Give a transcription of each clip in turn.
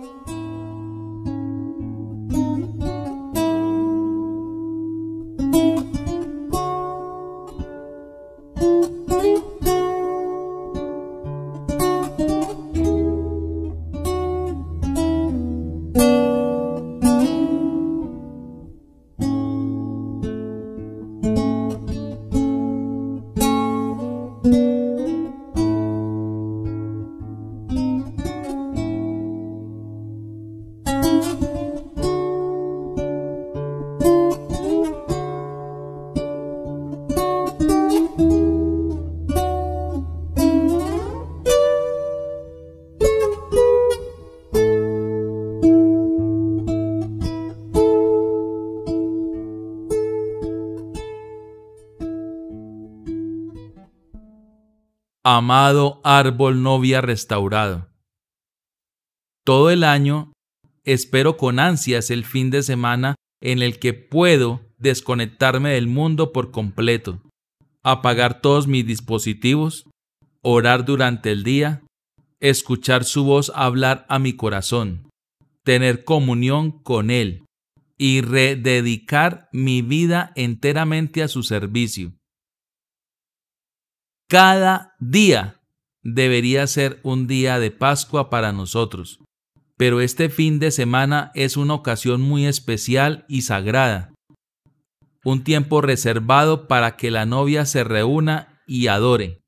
Thank you. amado árbol novia restaurado. Todo el año espero con ansias el fin de semana en el que puedo desconectarme del mundo por completo, apagar todos mis dispositivos, orar durante el día, escuchar su voz hablar a mi corazón, tener comunión con Él y rededicar mi vida enteramente a su servicio. Cada día debería ser un día de Pascua para nosotros, pero este fin de semana es una ocasión muy especial y sagrada, un tiempo reservado para que la novia se reúna y adore.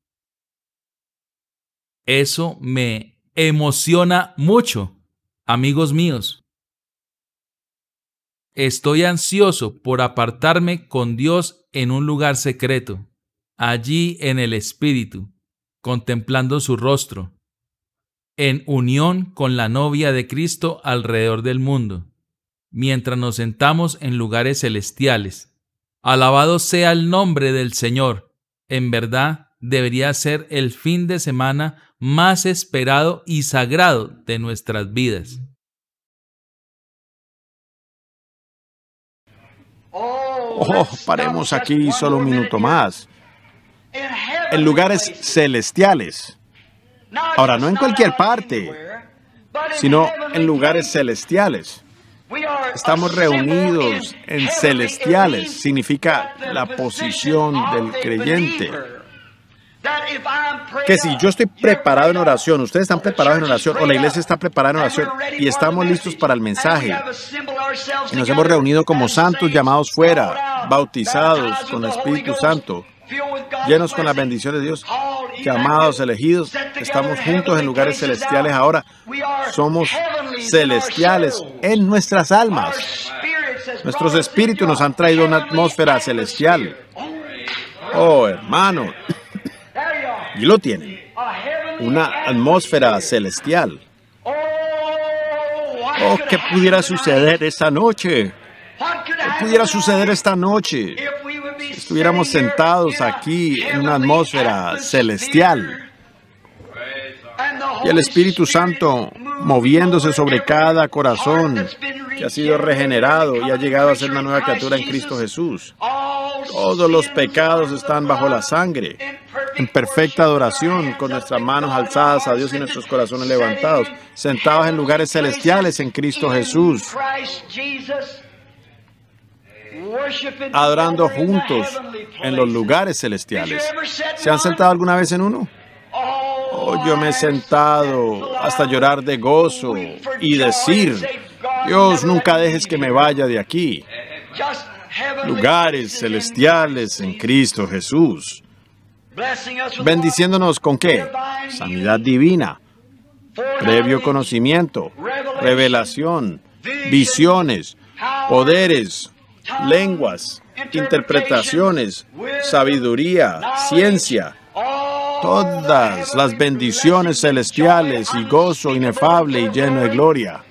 Eso me emociona mucho, amigos míos. Estoy ansioso por apartarme con Dios en un lugar secreto allí en el Espíritu, contemplando su rostro, en unión con la novia de Cristo alrededor del mundo, mientras nos sentamos en lugares celestiales. Alabado sea el nombre del Señor. En verdad, debería ser el fin de semana más esperado y sagrado de nuestras vidas. Oh, paremos aquí solo un minuto más en lugares celestiales. Ahora, no en cualquier parte, sino en lugares celestiales. Estamos reunidos en celestiales, significa la posición del creyente. Que si yo estoy preparado en oración, ustedes están preparados en oración, o la iglesia está preparada en oración, y estamos listos para el mensaje, y nos hemos reunido como santos llamados fuera, bautizados con el Espíritu Santo, llenos con la bendición de Dios, que amados, elegidos, estamos juntos en lugares celestiales ahora. Somos celestiales en nuestras almas. Nuestros espíritus nos han traído una atmósfera celestial. Oh, hermano. Y lo tienen. Una atmósfera celestial. Oh, ¿qué pudiera suceder esta noche? ¿Qué pudiera suceder esta noche estuviéramos sentados aquí en una atmósfera celestial y el Espíritu Santo moviéndose sobre cada corazón que ha sido regenerado y ha llegado a ser una nueva criatura en Cristo Jesús. Todos los pecados están bajo la sangre, en perfecta adoración, con nuestras manos alzadas a Dios y nuestros corazones levantados, sentados en lugares celestiales en Cristo Jesús adorando juntos en los lugares celestiales. ¿Se han sentado alguna vez en uno? Oh, yo me he oh, sentado hasta llorar de gozo y decir, Dios, nunca dejes que me vaya de aquí. Lugares celestiales en Cristo Jesús. Bendiciéndonos con qué? Sanidad divina, previo conocimiento, revelación, visiones, poderes, lenguas, interpretaciones, sabiduría, ciencia, todas las bendiciones celestiales y gozo inefable y lleno de gloria.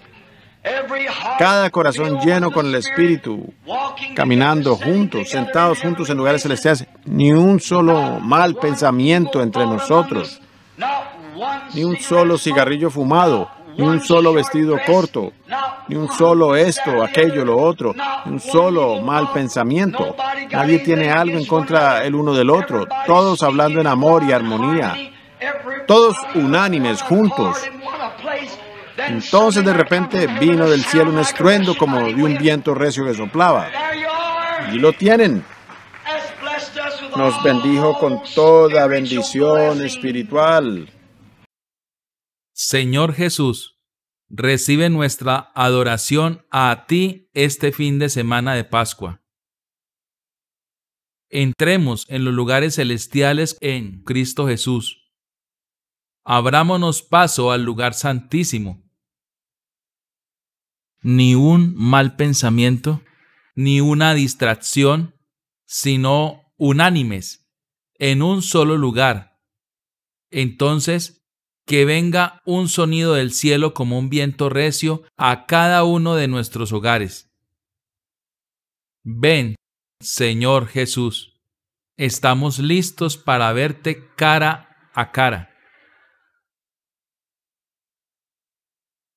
Cada corazón lleno con el Espíritu, caminando juntos, sentados juntos en lugares celestiales, ni un solo mal pensamiento entre nosotros, ni un solo cigarrillo fumado, ni un solo vestido corto, ni un solo esto, aquello, lo otro, ni un solo mal pensamiento. Nadie tiene algo en contra el uno del otro, todos hablando en amor y armonía, todos unánimes, juntos. Entonces de repente vino del cielo un estruendo como de un viento recio que soplaba. Y lo tienen. Nos bendijo con toda bendición espiritual. Señor Jesús, recibe nuestra adoración a ti este fin de semana de Pascua. Entremos en los lugares celestiales en Cristo Jesús. Abrámonos paso al lugar santísimo. Ni un mal pensamiento, ni una distracción, sino unánimes, en un solo lugar. Entonces que venga un sonido del cielo como un viento recio a cada uno de nuestros hogares. Ven, Señor Jesús, estamos listos para verte cara a cara.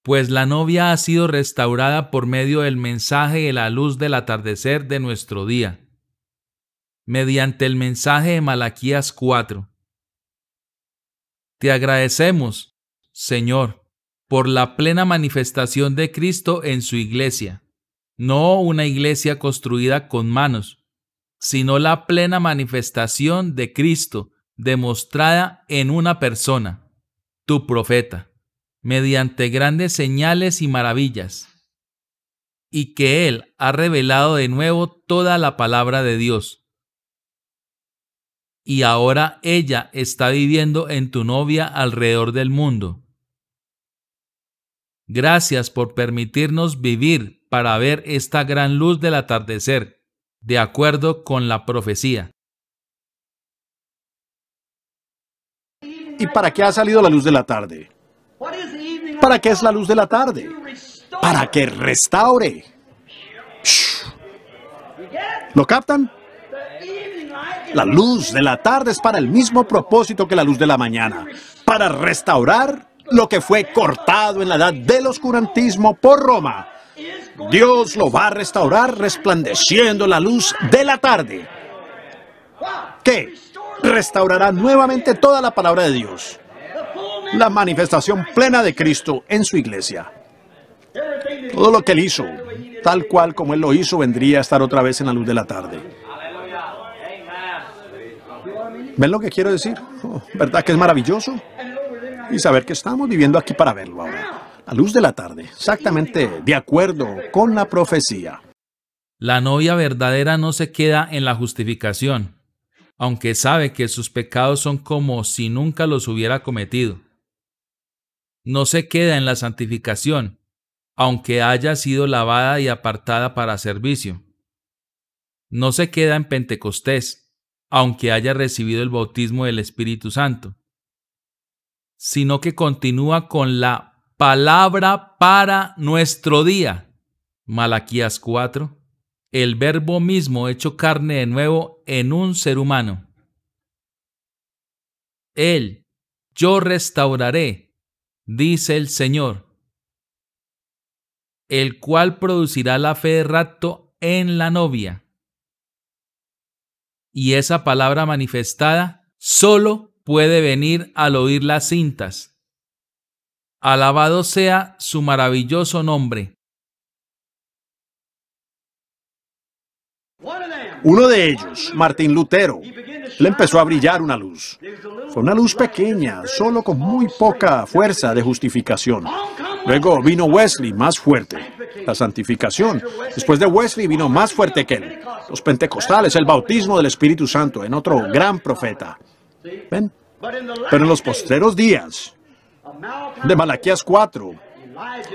Pues la novia ha sido restaurada por medio del mensaje y de la luz del atardecer de nuestro día, mediante el mensaje de Malaquías 4 te agradecemos, Señor, por la plena manifestación de Cristo en su iglesia, no una iglesia construida con manos, sino la plena manifestación de Cristo demostrada en una persona, tu profeta, mediante grandes señales y maravillas, y que Él ha revelado de nuevo toda la palabra de Dios y ahora ella está viviendo en tu novia alrededor del mundo. Gracias por permitirnos vivir para ver esta gran luz del atardecer, de acuerdo con la profecía. ¿Y para qué ha salido la luz de la tarde? ¿Para qué es la luz de la tarde? Para que restaure. ¿Lo captan? La luz de la tarde es para el mismo propósito que la luz de la mañana, para restaurar lo que fue cortado en la edad del oscurantismo por Roma. Dios lo va a restaurar resplandeciendo la luz de la tarde, que restaurará nuevamente toda la palabra de Dios, la manifestación plena de Cristo en su iglesia. Todo lo que él hizo, tal cual como él lo hizo, vendría a estar otra vez en la luz de la tarde. ¿Ven lo que quiero decir? ¿Verdad que es maravilloso? Y saber que estamos viviendo aquí para verlo ahora. a luz de la tarde, exactamente de acuerdo con la profecía. La novia verdadera no se queda en la justificación, aunque sabe que sus pecados son como si nunca los hubiera cometido. No se queda en la santificación, aunque haya sido lavada y apartada para servicio. No se queda en Pentecostés, aunque haya recibido el bautismo del Espíritu Santo, sino que continúa con la palabra para nuestro día. Malaquías 4, el verbo mismo hecho carne de nuevo en un ser humano. Él, yo restauraré, dice el Señor, el cual producirá la fe de rapto en la novia y esa palabra manifestada solo puede venir al oír las cintas. Alabado sea su maravilloso nombre. Uno de ellos, Martín Lutero, le empezó a brillar una luz. Fue una luz pequeña, solo con muy poca fuerza de justificación. Luego vino Wesley, más fuerte la santificación. Después de Wesley vino más fuerte que él. Los pentecostales, el bautismo del Espíritu Santo en otro gran profeta. ¿Ven? Pero en los posteros días de Malaquías 4,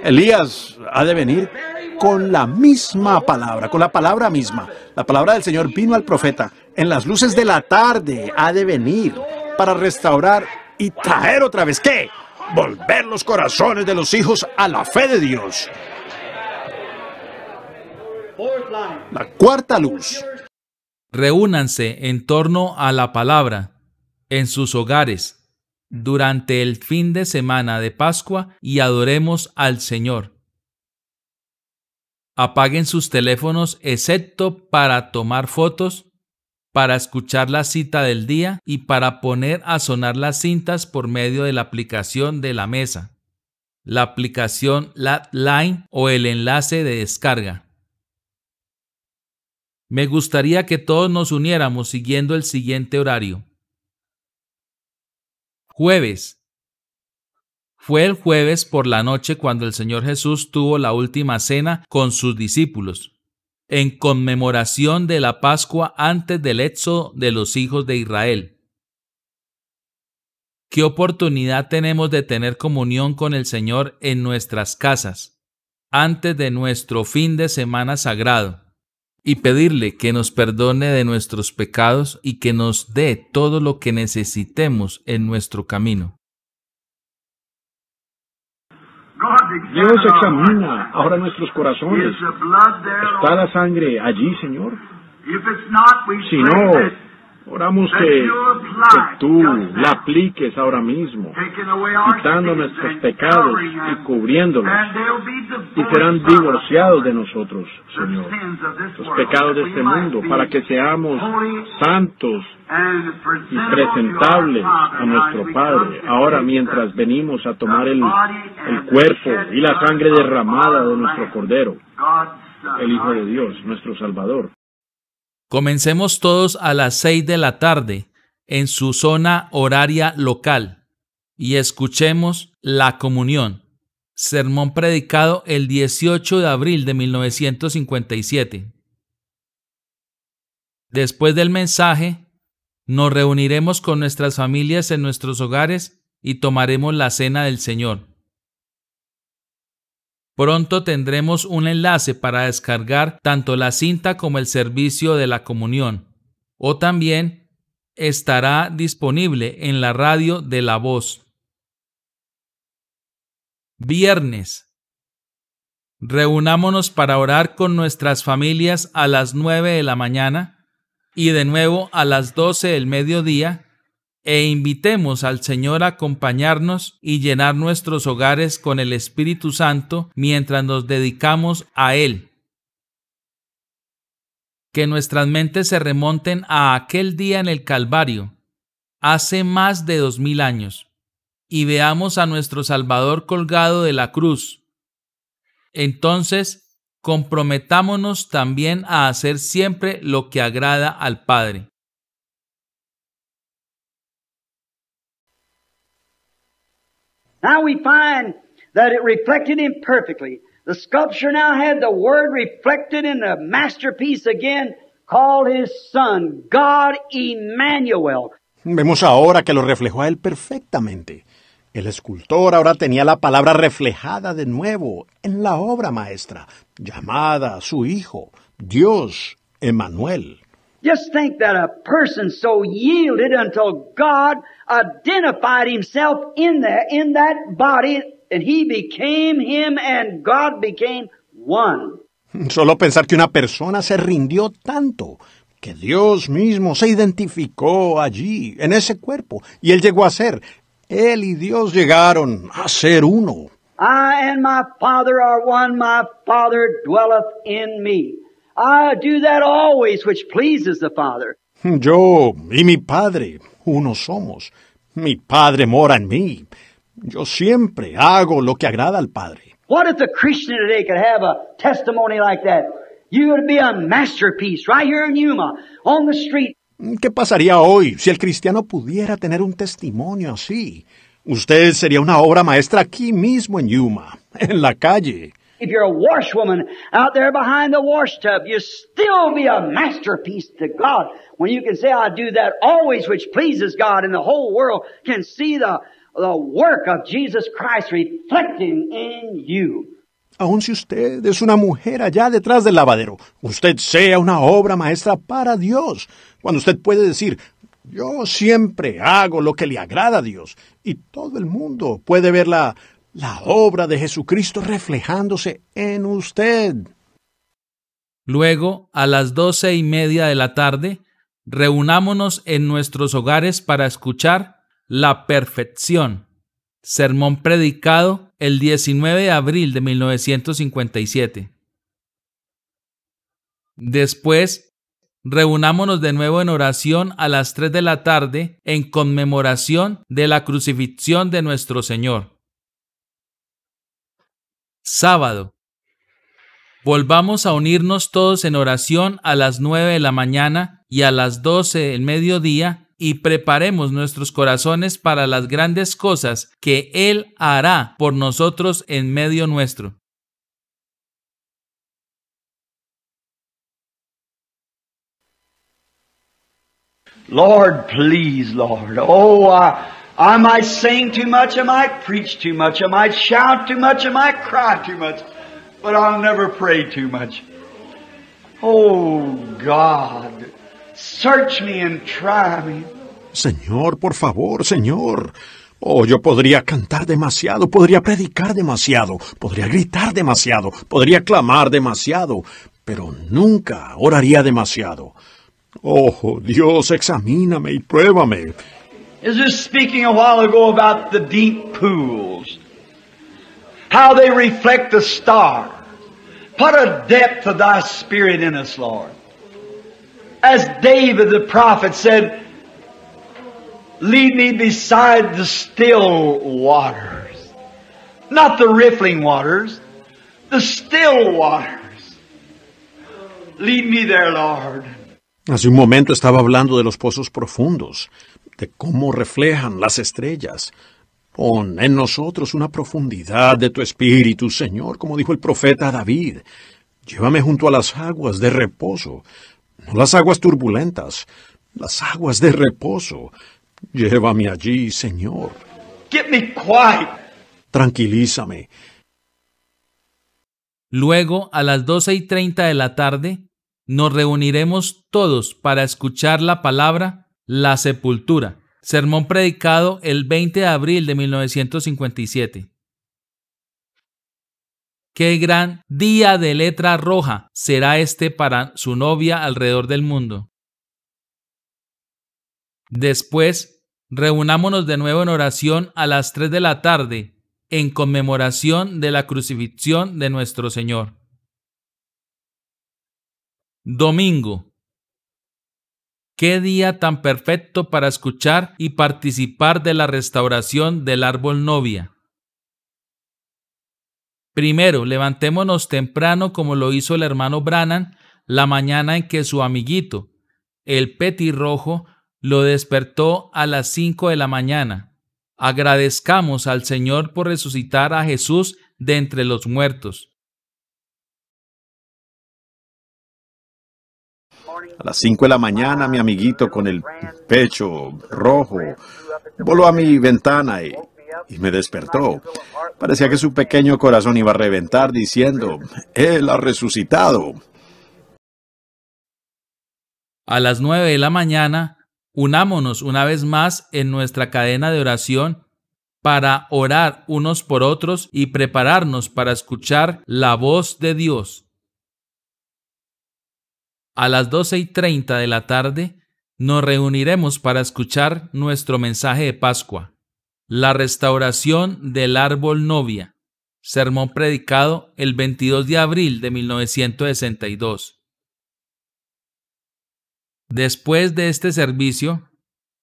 Elías ha de venir con la misma palabra, con la palabra misma. La palabra del Señor vino al profeta. En las luces de la tarde ha de venir para restaurar y traer otra vez qué? Volver los corazones de los hijos a la fe de Dios. La cuarta luz. Reúnanse en torno a la palabra, en sus hogares, durante el fin de semana de Pascua y adoremos al Señor. Apaguen sus teléfonos excepto para tomar fotos, para escuchar la cita del día y para poner a sonar las cintas por medio de la aplicación de la mesa, la aplicación LATLINE o el enlace de descarga. Me gustaría que todos nos uniéramos siguiendo el siguiente horario. Jueves. Fue el jueves por la noche cuando el Señor Jesús tuvo la última cena con sus discípulos, en conmemoración de la Pascua antes del éxodo de los hijos de Israel. ¿Qué oportunidad tenemos de tener comunión con el Señor en nuestras casas, antes de nuestro fin de semana sagrado? y pedirle que nos perdone de nuestros pecados y que nos dé todo lo que necesitemos en nuestro camino. Dios examina ahora nuestros corazones. ¿Está la sangre allí, Señor? Si no, oramos que que tú la apliques ahora mismo, quitando nuestros pecados y cubriéndolos, y serán divorciados de nosotros, Señor, los pecados de este mundo, para que seamos santos y presentables a nuestro Padre. Ahora mientras venimos a tomar el, cuerpo y la sangre derramada de nuestro Cordero, el Hijo de Dios, nuestro Salvador. Comencemos todos a las seis de la tarde en su zona horaria local y escuchemos la comunión. Sermón predicado el 18 de abril de 1957. Después del mensaje, nos reuniremos con nuestras familias en nuestros hogares y tomaremos la cena del Señor. Pronto tendremos un enlace para descargar tanto la cinta como el servicio de la comunión, o también estará disponible en la radio de La Voz. Viernes. Reunámonos para orar con nuestras familias a las 9 de la mañana y de nuevo a las 12 del mediodía e invitemos al Señor a acompañarnos y llenar nuestros hogares con el Espíritu Santo mientras nos dedicamos a Él que nuestras mentes se remonten a aquel día en el Calvario, hace más de dos mil años, y veamos a nuestro Salvador colgado de la cruz. Entonces, comprometámonos también a hacer siempre lo que agrada al Padre. Now we find that it The sculpture now had the Word reflected in the masterpiece again called His Son, God Emmanuel. Vemos ahora que lo reflejó a él perfectamente. El escultor ahora tenía la palabra reflejada de nuevo en la obra maestra, llamada su hijo, Dios, Emmanuel. Just think that a person so yielded until God identified himself in there, in that body And he became him and God became one. Solo pensar que una persona se rindió tanto que Dios mismo se identificó allí, en ese cuerpo, y él llegó a ser. Él y Dios llegaron a ser uno. my Father are one, my Father dwelleth in me. I do that always which pleases the Father. Yo y mi Padre, uno somos. Mi Padre mora en mí yo siempre hago lo que agrada al Padre. What if the Christian today could have a testimony like that? You would be a masterpiece right here in Yuma, on the street. ¿Qué pasaría hoy si el cristiano pudiera tener un testimonio así? Usted sería una obra maestra aquí mismo en Yuma, en la calle. If you're a washwoman out there behind the washtub, you still be a masterpiece to God when you can say, I do that always which pleases God and the whole world can see the the work of Jesus Christ reflecting in you. Aun si usted es una mujer allá detrás del lavadero, usted sea una obra maestra para Dios. Cuando usted puede decir, yo siempre hago lo que le agrada a Dios. Y todo el mundo puede ver la, la obra de Jesucristo reflejándose en usted. Luego, a las doce y media de la tarde, reunámonos en nuestros hogares para escuchar la perfección. Sermón predicado el 19 de abril de 1957. Después, reunámonos de nuevo en oración a las 3 de la tarde en conmemoración de la crucifixión de nuestro Señor. Sábado. Volvamos a unirnos todos en oración a las 9 de la mañana y a las 12 del mediodía y preparemos nuestros corazones para las grandes cosas que Él hará por nosotros en medio nuestro. Lord, please, Lord. Oh, am I might sing too much, I might preach too much, I might shout too much, I might cry too much, but I'll never pray too much. Oh, God. Search me and try me. Señor, por favor, Señor. Oh, yo podría cantar demasiado, podría predicar demasiado, podría gritar demasiado, podría clamar demasiado, pero nunca oraría demasiado. Oh, Dios, examíname y pruébame. Is this speaking a while ago about the deep pools? How they reflect the stars. Put a depth of thy spirit in us, Lord. As David the prophet said, Lead me beside the still waters. Not the riffling waters, the still waters. Lead me there, Lord. Hace un momento estaba hablando de los pozos profundos, de cómo reflejan las estrellas. Pon en nosotros una profundidad de tu espíritu, Señor, como dijo el profeta David. Llévame junto a las aguas de reposo, las aguas turbulentas, las aguas de reposo. Llévame allí, Señor. me quiet. Tranquilízame. Luego, a las doce y treinta de la tarde, nos reuniremos todos para escuchar la palabra La Sepultura, sermón predicado el 20 de abril de 1957. Qué gran día de letra roja será este para su novia alrededor del mundo. Después, reunámonos de nuevo en oración a las 3 de la tarde, en conmemoración de la crucifixión de nuestro Señor. Domingo. Qué día tan perfecto para escuchar y participar de la restauración del árbol novia. Primero, levantémonos temprano como lo hizo el hermano Brannan la mañana en que su amiguito, el rojo lo despertó a las 5 de la mañana. Agradezcamos al Señor por resucitar a Jesús de entre los muertos. A las 5 de la mañana mi amiguito con el pecho rojo voló a mi ventana y y me despertó. Parecía que su pequeño corazón iba a reventar diciendo, Él ha resucitado. A las nueve de la mañana, unámonos una vez más en nuestra cadena de oración para orar unos por otros y prepararnos para escuchar la voz de Dios. A las doce y treinta de la tarde, nos reuniremos para escuchar nuestro mensaje de Pascua. La restauración del árbol novia. Sermón predicado el 22 de abril de 1962. Después de este servicio,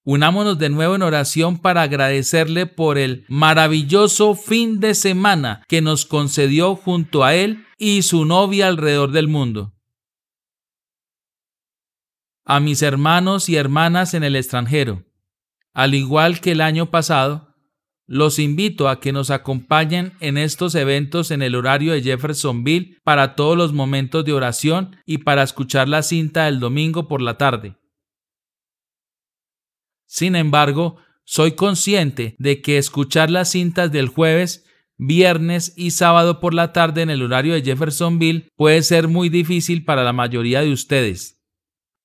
unámonos de nuevo en oración para agradecerle por el maravilloso fin de semana que nos concedió junto a él y su novia alrededor del mundo. A mis hermanos y hermanas en el extranjero, al igual que el año pasado, los invito a que nos acompañen en estos eventos en el horario de Jeffersonville para todos los momentos de oración y para escuchar la cinta del domingo por la tarde. Sin embargo, soy consciente de que escuchar las cintas del jueves, viernes y sábado por la tarde en el horario de Jeffersonville puede ser muy difícil para la mayoría de ustedes.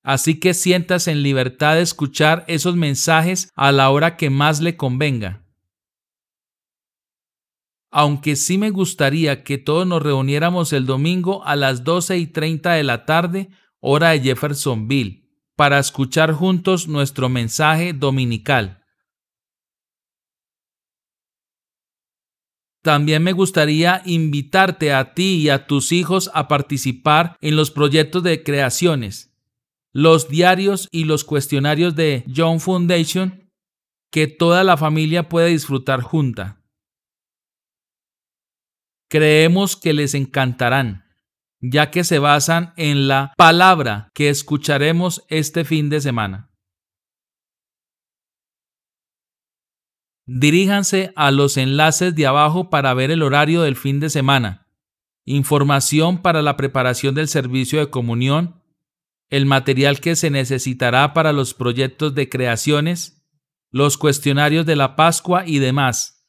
Así que sientas en libertad de escuchar esos mensajes a la hora que más le convenga aunque sí me gustaría que todos nos reuniéramos el domingo a las 12 y 30 de la tarde, hora de Jeffersonville, para escuchar juntos nuestro mensaje dominical. También me gustaría invitarte a ti y a tus hijos a participar en los proyectos de creaciones, los diarios y los cuestionarios de John Foundation que toda la familia puede disfrutar junta creemos que les encantarán, ya que se basan en la palabra que escucharemos este fin de semana. Diríjanse a los enlaces de abajo para ver el horario del fin de semana, información para la preparación del servicio de comunión, el material que se necesitará para los proyectos de creaciones, los cuestionarios de la Pascua y demás.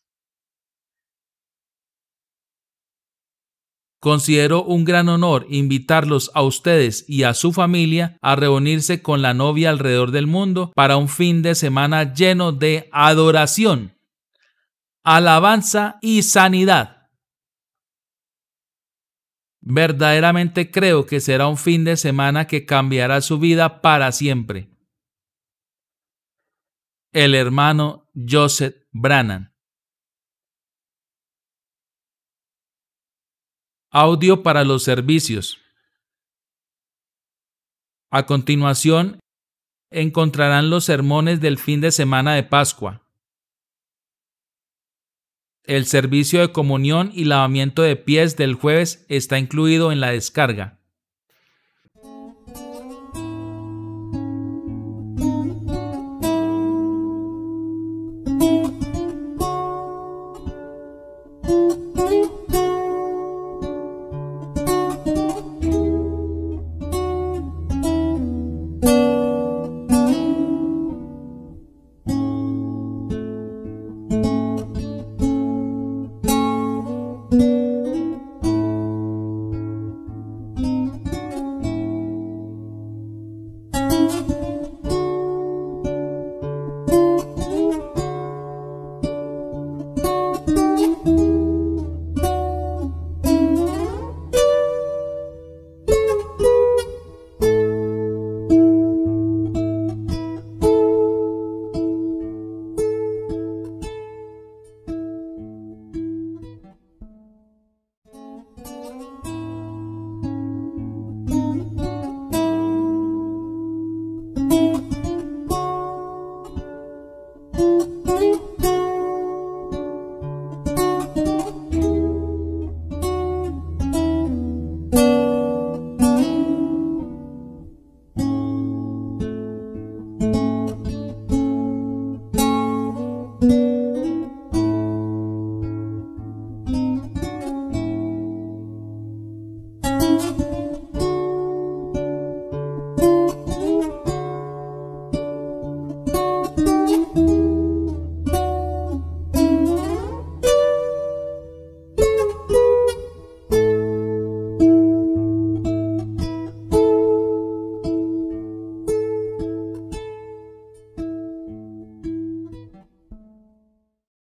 Considero un gran honor invitarlos a ustedes y a su familia a reunirse con la novia alrededor del mundo para un fin de semana lleno de adoración, alabanza y sanidad. Verdaderamente creo que será un fin de semana que cambiará su vida para siempre. El hermano Joseph Brannan Audio para los servicios. A continuación, encontrarán los sermones del fin de semana de Pascua, el servicio de comunión y lavamiento de pies del jueves está incluido en la descarga.